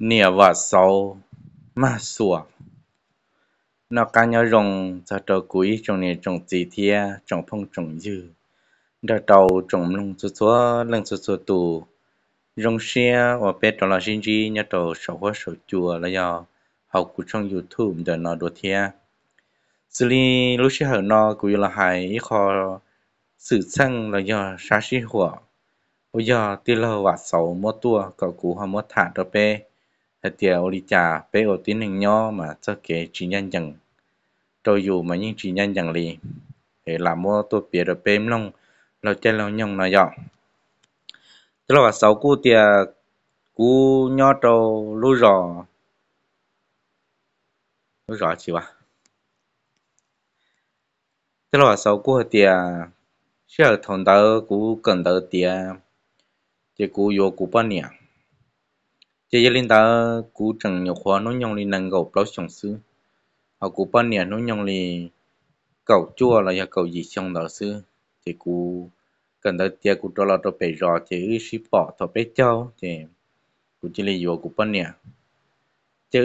nìa vợ sầu mà sủa nó cá nhau rồng cho trâu cuối trong nè trong gì thia trong phong trong dư đa đầu trong lông chúa chúa lông chúa chúa tù rồng xe và bé trong là sinh chi nhớ đầu sầu hoa sầu chùa là do học của trong youtube để nó đua thia xử lý lúc xưa hở nó cũng là hại ít khó sự sang là do sát sĩ hỏa bây giờ tiêu lâu và sầu mua tua cậu cũ họ mua thả đôi bé tiền tiệt ô đi chà bé ô tín hình nhỏ mà cho kể chỉ nhân dần tôi dù mà những chỉ nhân dần lì để làm mua tôi biết được bếm long lo chơi lo nhông nó dọn tức là sáu cú tiệt cú nhỏ trâu lú rò lú rò chưa vậy. tức là sáu cú tiệt sẽ thằng đó cú cần đó tiệt tiệt cú vô cú bao nhiêu chỉ riêng ta cú chẳng nhiều khóa nó nhong linh năng gầu bao sòng sư họ cú ban nè nó nhong linh cầu chua là giờ cầu gì sòng đó sư thì cú cần tới tiếc cú cho là cho bể rò chỉ ship bỏ thọ bể châu thì cú chỉ lấy vô cú ban nè chứ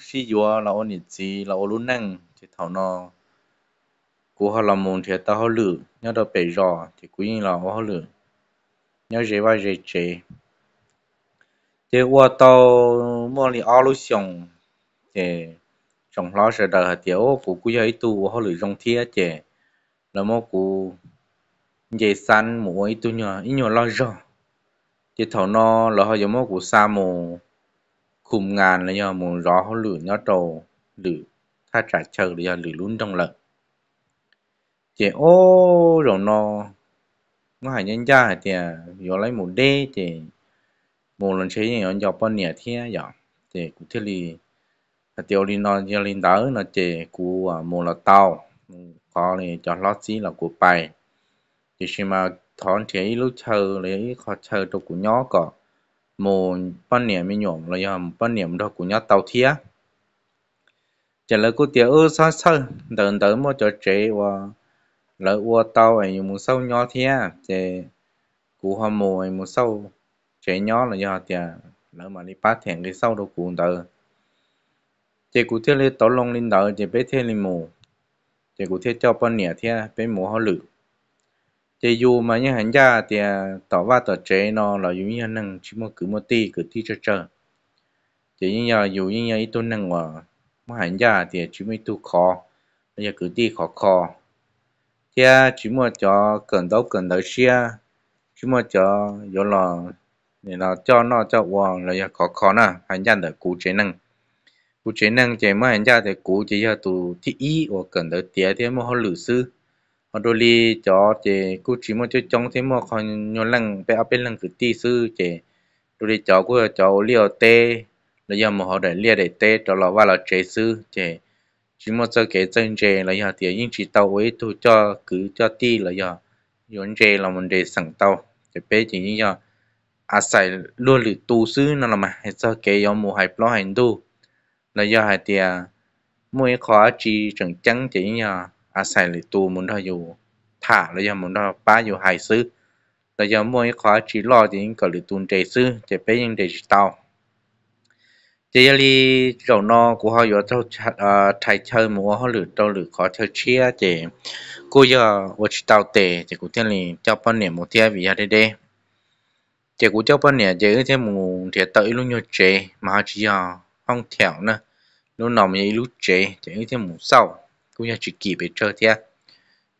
si vô là ôn nhị gì là ôn luôn năng thì thảo nó cú họ làm môn thì ta họ lử nhớ đó bể rò thì cú nhìn là họ lử nhớ dễ vai dễ chơi thế qua tàu mua đi ao lối xong thì trong lo sẽ đợi tiểu phụ cú giấy tu họ lựa trong thia chè là mua cú dây san mua ấy tu nhờ ít nhờ lo rồi thì thầu nó là họ giống mua cú sa mù khum ngàn là nhờ mù rõ họ lựa nhớ trầu lựa tha trả chờ là lựa luôn trong lợn chị ô rồi nó nó nhân gia thì giờ lấy một đê thì một lần xây dựng nhỏ bao nhiêu thì nhỏ thì cụ thể là tiêu đi nó giờ lên đó nó chỉ của một là tàu có cho lót xí là của bài thì khi mà thón chế lúc chờ lấy khó cho của nhỏ có một bao nhiêu mới nhổm là giờ bao nhiêu đó của nhỏ tàu thía chỉ là cô tiêu ơ sao sao đừng tới một chỗ chế và lỡ ua tàu ấy muốn sâu nhỏ thía chỉ cú hoa mồ ấy muốn sâu trẻ nhỏ là do tiền nếu mà đi phát hiện cái sau đó cũng tờ chế cụ thiết lên tổ long lên tờ chế bé thiết lên mù chế cụ thiết cho bọn nhẹ thiết bé mù họ lử chế dù mà như hành ra thì à, tỏ va tỏ trẻ nó là dù như năng chỉ một cử một tí cử tí cho chờ chế như giờ dù như giờ ít tuần năng mà mà hắn ra thì à, chỉ mới tu khó bây giờ cử tí khó khó thì chỉ một cho cần đâu cần đâu xia chỉ một cho giờ là nên nó cho nó cho hoàng là khó khó nè hành gia được cú chế năng cú chế năng chế mà hành gia thì cú chỉ là tụ thị ý hoặc cần được tiền thì mà họ lử sư họ đôi li cho chế cú chỉ mà cho trong thì mà họ nhiều lăng, bé áp bên lăng cứ ti sư chế đôi li cho cú cho liều tê là giờ mà họ để liều để tê cho lò qua là chế sư chế chỉ mà cho cái chân chế là giờ thì những chỉ tàu ấy tôi cho cứ cho ti là giờ yến chế là mình để sẵn tàu chế bé chỉ như giờ อาศัยลู่หรือตูซื้อนั่นละมาให้เจ้าเกยอมหมูให้ปล้อให้ดูแล้วย่อให้เตียมวยขอจีจังจังเจียอาศัยหรือตูมุนทอยู่ถ่าแล้วย่อมุนทป้าอยู่ให้ซื้อแล้วย่อมวยขอจีรอจีก็หรือตูนเจซื้อจะไปยังเดจิตอลเจลีเจ้านอกูเขาอยู่เจ้าเอ่อไทยเชิญหมูเขาหรือเจ้าหรือขอเธอเชียเจกูอย่าวัชเตาเตเจกูเที่ยลีเจ้าป้อนเนี่ยหมูเที่ยวิยาเด้ chị cũng cho bên nè chị thêm một chị tự luôn như chị mà chị à không thẹo nữa luôn nằm như lúc chị chị thêm một sau cũng như chỉ kịp để chơi thế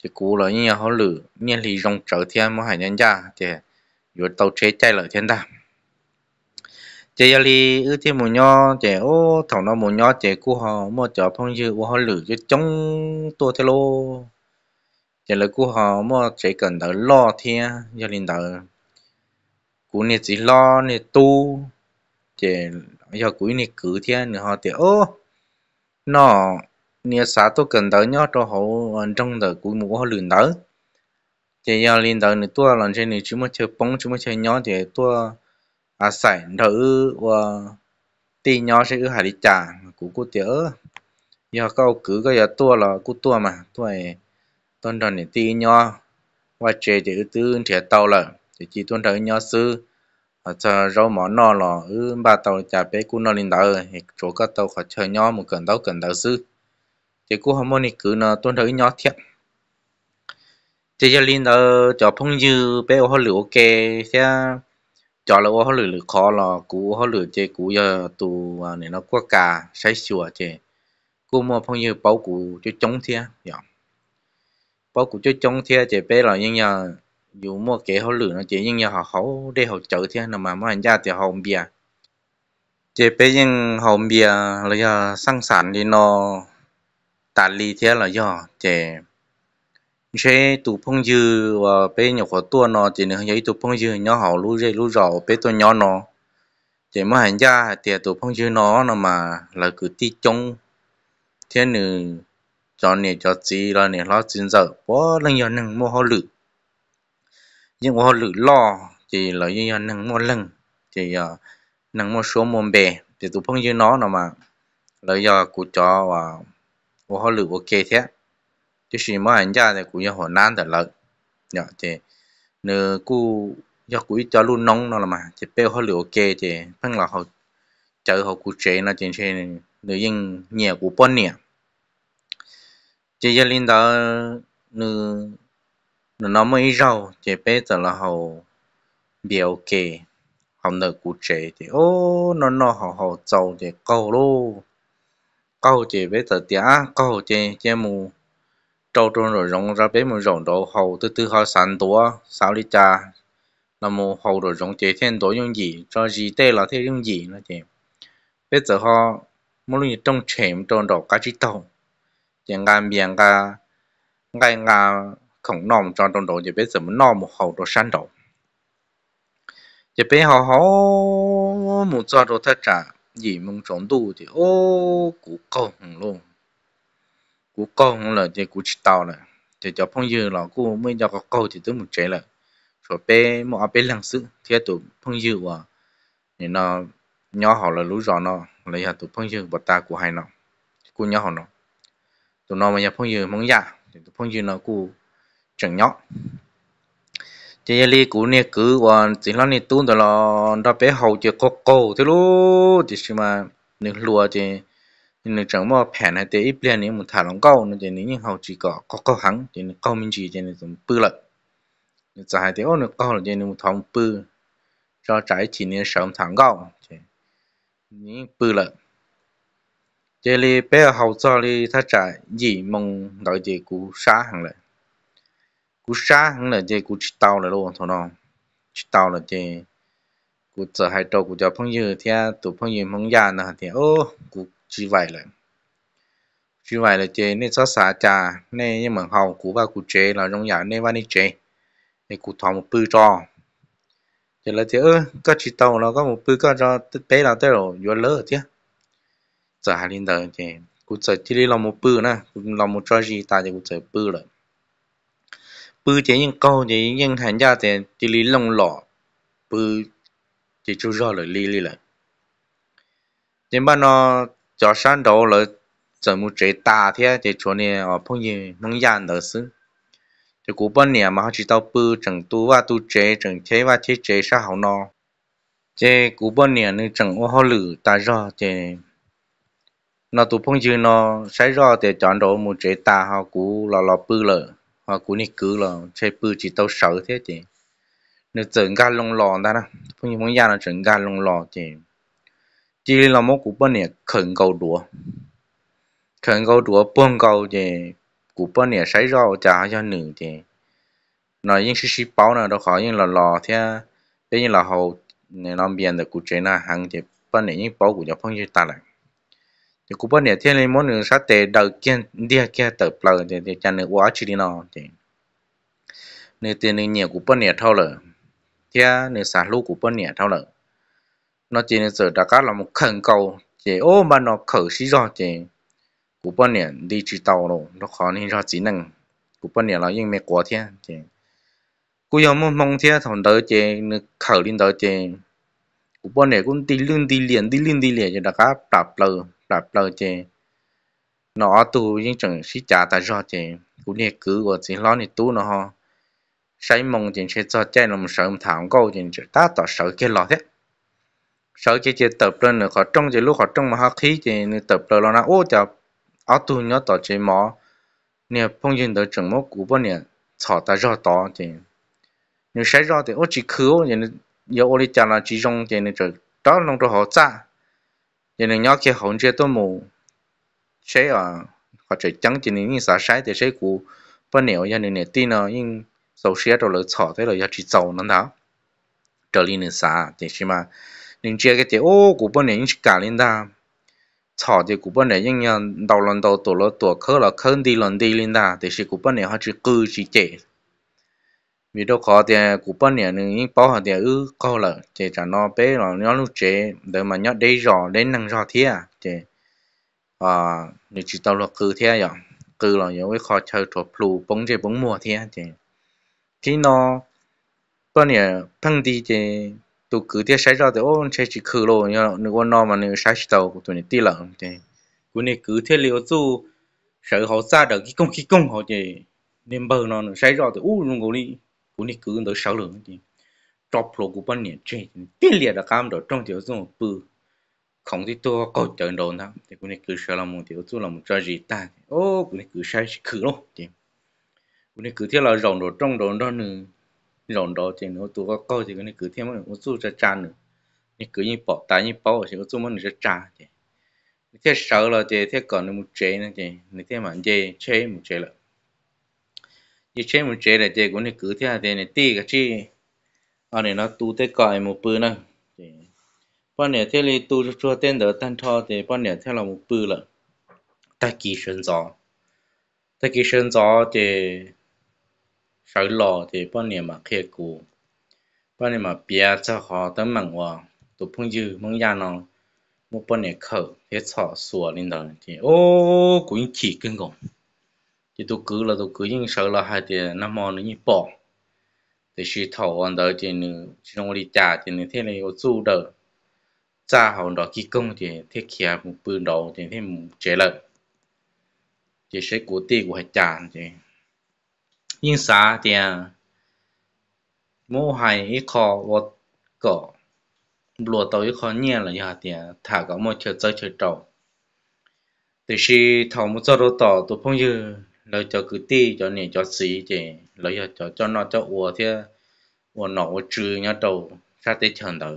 chị cũng là như họ lử như lì rong trở thêm mà hải nhân ra chị rồi tàu chế chạy lại thiên ta chị giờ đi ư thêm một nho chị ô thằng nó một nho chị cũng họ mà chở phong dư của họ lử chứ chống tua thế lô chị là cũng họ mà chị cần đỡ lo thiên gia linh đỡ cú này chỉ lo này tu chỉ giờ cú này cứ thế nữa họ thì ô nó nia xã tôi cần tới nhớ cho họ trong đời cú mũ họ luyện tới chỉ do luyện tới này tôi làm trên này chúng mới chơi bóng chúng mới chơi nhớ thì tôi à sải đỡ và tì nhớ sẽ ở hải đi trả cú cú thì ơ giờ câu cứ cái giờ tôi là cú tôi mà tôi tuần tuần này tì nhớ và chơi thì cứ trẻ tàu lại thì chỉ tuân theo nhau sư cho rau mỏ nọ lò ư ba tàu chả bé cú nọ lên đầu thì chỗ các tàu khỏi chờ nhau một cần tàu cần tàu sư thì cú hôm nay cứ nọ tuân theo nhau thiệt thì giờ lên đầu cho phong dư bé họ lửa ok thế cho là họ lửa lửa khó lò cú họ lửa chơi cú giờ tù à, này nó qua cả say sủa chơi cú mua phong dư bao cú cho chống thiệt dạ. bao cú cho chống thế chơi bé là như nhau dù mua kế họ lử nó chỉ nhưng nhà họ họ để họ chở thiên là mà mua anh gia thì họ không bia chế bây nhưng họ không bia là do sang sản thì nó tạt lì thế là do chế chế tụ phong dư và bây nhiều khó tua nó chỉ nên giấy tụ phong dư nhỏ họ lú dây lú rọ bây tôi nhỏ nó chế mua anh gia thì tụ phong dư nó là mà là cứ ti chung thế nữa cho nè cho chị là nè lo chuyện giờ bó lần giờ nâng mua họ lử nhưng mà lự lo thì là như nâng mua lưng thì ờ, nâng mua số môn bè thì tụi phong như nó nào mà là do cụ cho và của họ lự ok thế chứ gì mà anh ra thì cũng như họ nan thật lợi nhở dạ, thì nếu cụ do cụ cho luôn nông nó là mà thì bé họ lự ok thì phong là họ chở họ cụ chế nó trên trên nếu nhưng nhẹ của bọn nè chỉ giờ linh đó nếu nó mới rau chỉ bé giờ là hầu biểu kề hồng nợ cụ trẻ thì ô nó nó họ họ giàu thì câu lô câu chỉ bé giờ thì á câu chỉ chỉ mù trâu trôn rồi rong ra bé mù rong đồ hầu từ từ họ sản tố sáu lít cha là mù hầu rồi rong chỉ thêm tố những gì cho gì tê là thế những gì nó chỉ bé giờ họ mỗi lúc trong chém trôn đồ cá chỉ tàu chẳng gan biển cả ngay ngang không nòng tròn trong đồ giờ biết giờ muốn nòng một hậu đồ san đầu giờ biết họ họ một tròn đồ thật trả gì mong trốn đủ thì ô cú công luôn cú công là thì cú chỉ tàu là thì cho phong dư là cú mới cho có câu thì tôi một chế là rồi bé một bé lăng sự thì tụ phong dư à, thì nó nhỏ họ là lũ rõ nó lấy hạt tụ phong dư bật ta của hai nó cú nhỏ họ nó tụi nó mà nhà phong dư mong dạ thì phong dư nó cú chẳng nhóc chỉ li cú nè cứ hoàn chỉ lo nè tuôn đó là đó bé hầu chỉ có cầu thế lú chỉ xí mà nè lúa chỉ nè chẳng mà phèn hay tế ít liền nè một thả lòng câu nè chỉ nè nhưng hầu chỉ có có câu hắng chỉ nè câu mình chỉ chỉ nè dùng bự lợn nè trả hai tế ô nè câu là chỉ nè một thằng bự cho trái chỉ nè sớm thằng câu chỉ nè bự lợn chỉ li bé hậu cho li thắt trái gì mong đợi chỉ cú xá hàng lại cú xa hắn là chơi cú chỉ tàu là luôn thôi nó chỉ tàu là chơi cú chơi hai trâu cú chơi phong dư thì tụ phong dư phong già nè thì ô cú chỉ vậy là chỉ vậy là chơi nên xóa xả trà nên nhưng mà hầu cú ba cú chơi là trong nhà nên ba đi chơi, thì cú thò một bư cho thì là thế ơ có chỉ tàu nó có một bư có cho bé là tới rồi vừa lỡ thì, chơi hai linh đời thì cú chơi chỉ đi làm một bư nè làm một trò gì ta thì cú chơi bư rồi bư chế nhân câu chế nhân hành gia chế chỉ lý lông lọ bư chỉ chú rõ lời lý lý lại nhưng mà nó cho sáng đầu là giờ mu chế ta thế chế chỗ này ở phong như nông dân đó xứ chế cú bên này mà họ chỉ tao bư chẳng tu và tu chế chẳng chế và chế chế sao hậu nó chế cú bên này nên chẳng ô họ lử ta rõ chế nó tu phong như nó sai rõ thì chọn đầu mu chế ta họ cú lọ lò bư lợ họ cũng nị cứ là chơi bự chỉ tao sợ thế thì nếu chừng gan lông lò đó nè phong như phong gia là chừng gan lông lò thì chỉ là một cú bên này khẩn cầu đùa khẩn cầu đùa bông cầu thì cú bên này xảy rau trả cho nữ thì nói những sự sự báo nào đâu khó những là lò thế bây giờ là hậu nên làm biển được cú chơi na hàng thì bên này những báo của cho phong như ta lại thì cũng bên này thiên lên món đường sát tệ đầu kia địa kia tập lờ thì thì chẳng được quá chỉ đi nó thì nên tiền nên nhiều cũng bên này thâu lờ kia nên xả lũ cũng bên này thâu lờ nó chỉ nên giờ đã cá là một khẩn cầu thì ô mà nó khởi xí do thì cũng bên nè đi chỉ tàu rồi nó khó nên ra chỉ năng cũng bên nè là những mẹ quá thiên thì cú yêu mong mong thiên thằng đỡ thì khởi lên đỡ thì cũng bên này cũng đi lưng đi liền đi lưng đi liền cho đã cá tập lờ là bao chê nó tu những chẳng xí trả tại do chê cũng như cứ của chỉ lo này tu nó ho say mông chê sẽ cho chê nó một sợ một câu chê chữ ta tỏ sợ cái lo thế sợ cái chê tập lên nữa khó trong chê lúc khó trong mà họ khí chê nữa tập lên lo nó ô chà ở tu nhớ tỏ chỉ mỏ nè phong dân tới chẳng mốt cú bao nè thọ tại do tỏ chê nếu sấy do thì ô chỉ khứ ô chê yếu ô đi chà là chỉ dùng chê nữa chữ đó lòng cho họ cho nên nhóc kia hồn chơi tôi mù sẽ à hoặc chơi trắng chỉ nên những xã sai thì chế cũ bên nếu cho nên tin nó nhưng sau xe rồi lợi sọ thế rồi giờ chỉ giàu nó đó trở lên xã thì chỉ mà nên chơi cái thì ô của bên này những cả lên đó sọ thì của bên này những đầu lần đầu tổ lỡ tổ khớ là khơn đi lần đi lên đó thì chỉ của bên này họ chỉ cư chỉ chế vì đâu có tiền cụ bao nhiêu nữa những bao hàng tiền ư câu là chỉ trả nó bé là nó lúc chế để mà nhớ đây rõ đến năng rõ thế à chế à nếu chỉ tao là cứ thế à cứ là nhớ với khó chơi thuộc plu bóng chơi bóng mùa thế à chế khi nó bao nhiêu thằng đi chế tụ cứ thế sai rõ thì ô chơi chỉ cứ rồi nhớ nếu con nó mà nếu sai chỉ tao của tụi này tí lợn chế cũng này cứ thế liệu dù sợ họ ra được cái công cái công họ chế nên bờ nó sai rõ thì u luôn ngồi đi cú này cứ đỡ sáu lượng thì drop lô của bên này chơi tiền liệt là cam đó trong tiểu dùng bự không thì tôi có chờ đồ nào thì cú này cứ sáu là một tiểu dùng là một trò gì ta ô cú này cứ sai cứ luôn thì cú này cứ theo là rộng đồ trong đồ đó nữa rộng đồ thì nó tôi có coi thì cú này cứ theo mà nó xuống ra tràn nữa cái cứ như bỏ tay như bỏ thì nó xuống mà nó ra tràn thì thế sáu là thì thế còn một chế nữa thì thế mà chơi chơi một chế là như chế một chế là chế cũng này cứ theo thế này tì cái chi ở này nó tu tới cài một bự nè bọn này thế này tu cho tên đỡ tan cho thì bọn này theo là một bự là ta kỳ sinh gió ta kỳ sinh gió thì sợ lò thì bọn này mà khê cù bọn này mà bia cho họ tấm mạng hoa tụ phong dư mong ya nó một bọn này khở hết sọ sủa lên đó thì ô cũng chỉ kinh khủng thì tôi cứ là tôi cứ nhưng sợ là hai tiền năm mòn nó như bỏ thì chỉ thầu ăn đỡ thì chỉ nông đi trả thì thế này có du đỡ cha họ đó kỹ công thì thế kia một bự đầu thì thế một chế lợi thì sẽ cố tiền của hai trả thì nhưng xa thì à, mua hai ít kho và cỏ lùa tàu ít kho nhẹ là nhà thì à, thả cả một chiều chơi chơi trầu thì chỉ thầu một giờ đó tỏ tôi phong như lấy ờ, cho cứ ti cho nè cho xí chị lấy cho cho nó cho uo thế uo nọ uo trừ nhá đầu sát tới chẳng đầu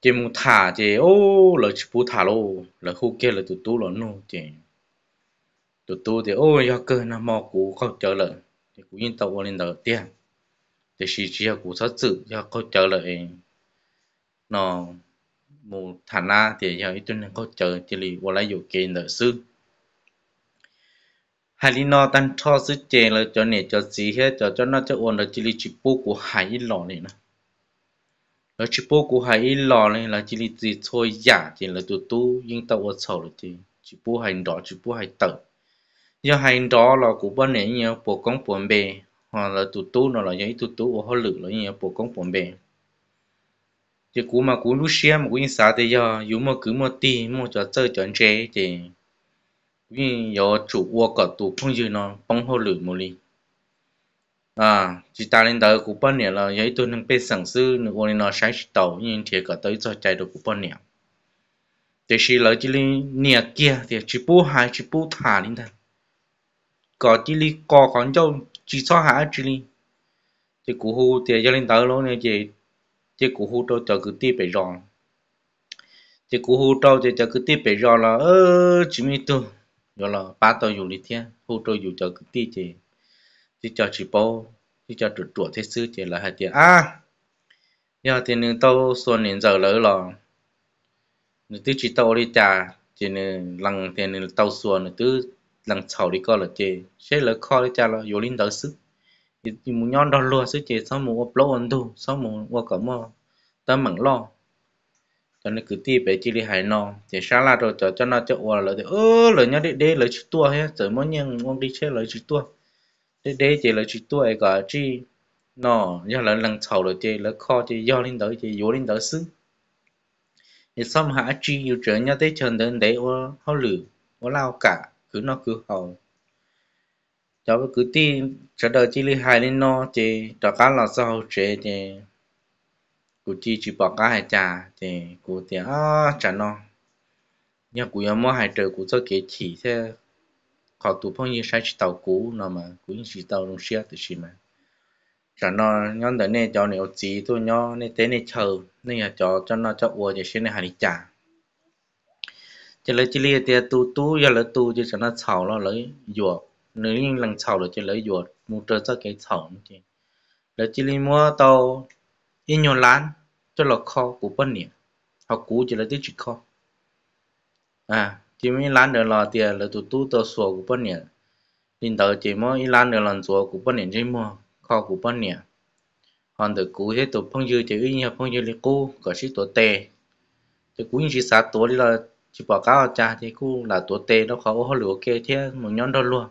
chị muốn thả chị ô lấy chị thả lô lấy khu kia lấy tụt tu lỗ nô chị tụt tu thì ô do cơ nó mò cú không chờ lợi thì cú yên tàu lên đầu tiên thì chỉ chỉ là cú sát sự do không chờ lợi nó mù thả na thì giờ ít tuần không chờ chỉ lì qua lấy dù kia nợ sư hay là nó tan cho sự chế là cho nè cho gì hết cho cho nó cho ổn là chỉ là chỉ bố của hải lò này nè là chỉ bố của hải lò này là chỉ là chỉ thôi giả chỉ là tụt tu nhưng tao ở sầu là chỉ chỉ bố hành đó chỉ bố hành tử do hành đó là của bên này nhiều bộ công bộ bề hoặc là tụt tu nó là những tụt tu ở họ lử là nhiều bộ công bộ bề Chứ cú mà cú lúc xem cú nhìn sao thì giờ dù mà cứ một tí mà cho chơi chọn chế thì vì yo chủ wo cả tụ không gì nó bông hồ lử mồ li à chỉ ta lên tới cũng bao nhiêu là giấy tôi nâng bê sản sư nó còn nó sáng tàu nhưng thì cả tới cho chạy được cũng bao nhiêu thế chỉ là chỉ lên nhà kia thì chỉ bù hai chỉ bù thả lên thôi có chỉ li có còn cho chỉ so hạ chỉ li thì cụ hù thì cho lên tới luôn này chị chị cụ hù cho cho cứ tiếp bể rồi chị cụ hù cho cho cứ tiếp bể rồi là ơ chỉ mi tôi nhớ là ba tôi dùng đi thế hỗ tôi dùng cho cực tí chị chỉ cho chị bố chỉ cho chuột chuột thế sư chị là hai tiền à nhớ thì nên tao xuân nên giờ lỡ là nên tứ chỉ tao đi trả, chị nên lằng thì nên tao xuân nên tứ lằng sầu đi coi là chị sẽ lỡ kho đi trả là vô linh đỡ sức thì muốn nhon đó luôn sức chị sau muốn upload anh tu sau muốn qua cổng mà tao mặn lo cho nên cứ ti bé chỉ đi hải nọ thì xả là rồi cho cho nó cho ủa là thì ơ lời nhớ đi đi lời chữ tua hết rồi mỗi nhân ông đi chơi lời chữ tua đi đi chỉ lời chữ tua ấy cả chi nọ do là lần sau rồi chơi lời kho chơi do lên tới chơi vô lên tới xứ thì xong hả chi yêu trở nhớ tới chân đến đấy ủa hao lử ủa lao cả cứ nó cứ hầu cho cứ ti chờ đợi chỉ đi hải lên nọ thì cho cá là sau chơi thì cụ chỉ chỉ bỏ cá hay trà thì cụ thì à chả nó nhưng cụ yếm mua hay trời cụ cho kế chỉ thế họ tụ phong như sai chỉ tàu cũ nó mà cũng như chỉ tàu luôn xe thì xí mà cho nó nhon đời này cho nhiều chỉ tôi nhon này thế này chờ nên là cho cho nó cho uo thì xin này hàng trả cho lấy chỉ lia thì tu tu giờ lấy tu chỉ cho nó sầu nó lấy dùa nếu như lần sầu rồi chỉ lấy dùa mua trời cho cái sầu nữa chứ lấy chỉ lia mua tàu yên nhỏ lán cho là kho của bên nè họ cũ chỉ là tiếng chỉ kho à chỉ mới lán được là tiền là tụt tu tờ sổ của bên nè nên tờ chỉ mới lán được lần sổ của bên nè chỉ mua kho của bên nè còn từ cũ thế tụt phong dư chỉ ít nhiều phong dư là cô có sĩ tổ tề thì cũng chỉ sát tổ là chỉ bỏ cáo cha thì cũng là tổ tề nó khó hơn lửa kia thế một nhóm đó luôn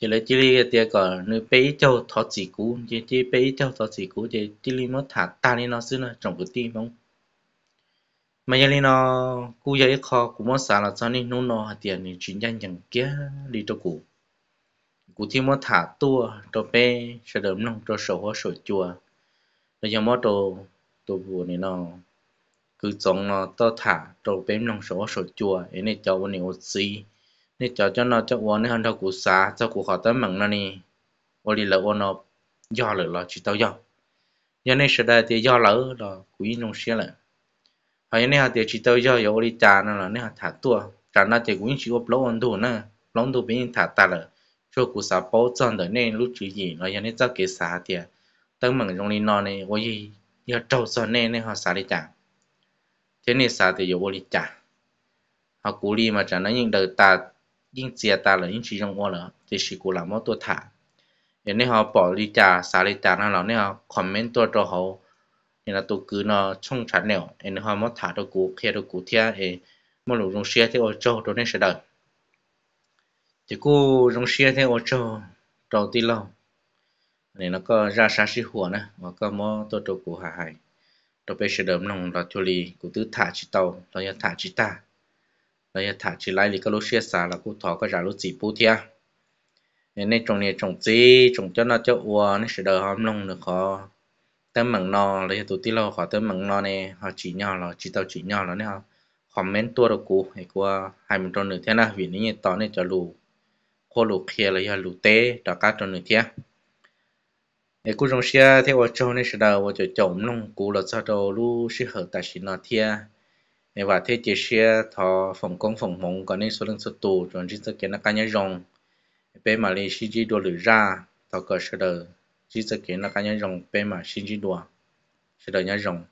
chỉ là chỉ là tiếc có nơi bé cho thọ chỉ cũ chỉ chỉ bé cho thọ chỉ cũ chỉ chỉ là mất thả ta nên nó xưa nó trồng cái tim không mà giờ nó cú giờ kho cú mất xả là cho nên nó nó tiền thì chuyển nhanh chẳng kia đi cho cũ cú thì mất thả tua cho bé sẽ đớm nông cho sổ hoa sổ chùa rồi giờ mất đồ đồ bùa này nó cứ giống nó to thả cho bé nông sổ hoa sổ chùa ấy này cho bọn này gì นี่จอจอนอจะวัวนี่ฮันทากูสาจะกูขอตั้งมั่งนั่นนี่วันนี้เราวัวนอย่อเลยเราชิตเอาย่อยันนี่สุดได้ที่ย่อเราเรากูยิ่งลงเสียเลยหายนี่ฮะเดี๋ยวชิตเอาย่อย่อวันนี้จานนั่นแหละนี่ฮะถาตัวจานนั่นจะกูยิ่งชิวปล้องดูนะปล้องดูเป็นยิ่งถาตาเลยช่วยกูสาป้อจันเดี๋ยวนี่รู้จีจีเรายันนี่จะเกษาเดี๋ยวตั้งมั่งตรงนี้นอนนี่วันนี้要照做那那哈啥的讲，天天啥的有我的讲，他鼓励嘛讲那应得打ยิ่งเสียตาเลยยิ่งชีจงหัวเลยจะชีกูหลังมอตัวถ่าอย่างนี้เขาบอกลีจ่าสาลีจ่านั่นเราเนี่ยเขาคอมเมนต์ตัวตัวเขาเนี่ยตัวกูเนาะช่องชัดเนี่ยเอ็นเขามอถ่าตัวกูเคลียตัวกูเทียเอมอหลุดลงเชียที่โอโจตัวนี้เสด็จจะกูลงเชียที่โอโจตัวที่เราเนี่ยแล้วก็ราชาชิหัวนะแล้วก็มอตัวตัวกูหายตัวไปเสด็จนงเราทุลีกูตื้อถ่าชิโตเราอยากถ่าชิตา là thả chỉ lại thì có lúc xia xả là cụ thọ có giả lúc chỉ bút thia nên trồng này trồng gì trồng cho nó cho uo nên sẽ đỡ hôm lông được khó tấm mảng nò lấy tụi tí lâu khó tấm mảng nò này họ chỉ nhỏ là chỉ tao chỉ nhỏ là nè comment tua được cụ hay qua hai mươi trồng nữa thế nào vì nếu như tao này cho lù khô lù kia lấy giờ lù tê đó cá trồng được thế để cụ trồng xia theo vào trồng sẽ đỡ vào chỗ trồng lông cụ là sao đâu lù sẽ hợp tại chỉ nó thế nếu và thế chế xe thọ phòng công phòng mộng có nên số lượng số tù trong chính sách kiến là cá nhân rồng bên mà lấy sinh chỉ đua lửa ra thọ cơ sơ đờ chính sách kiến là cá nhân rồng bên mà sinh chỉ đua sơ đờ nhá rồng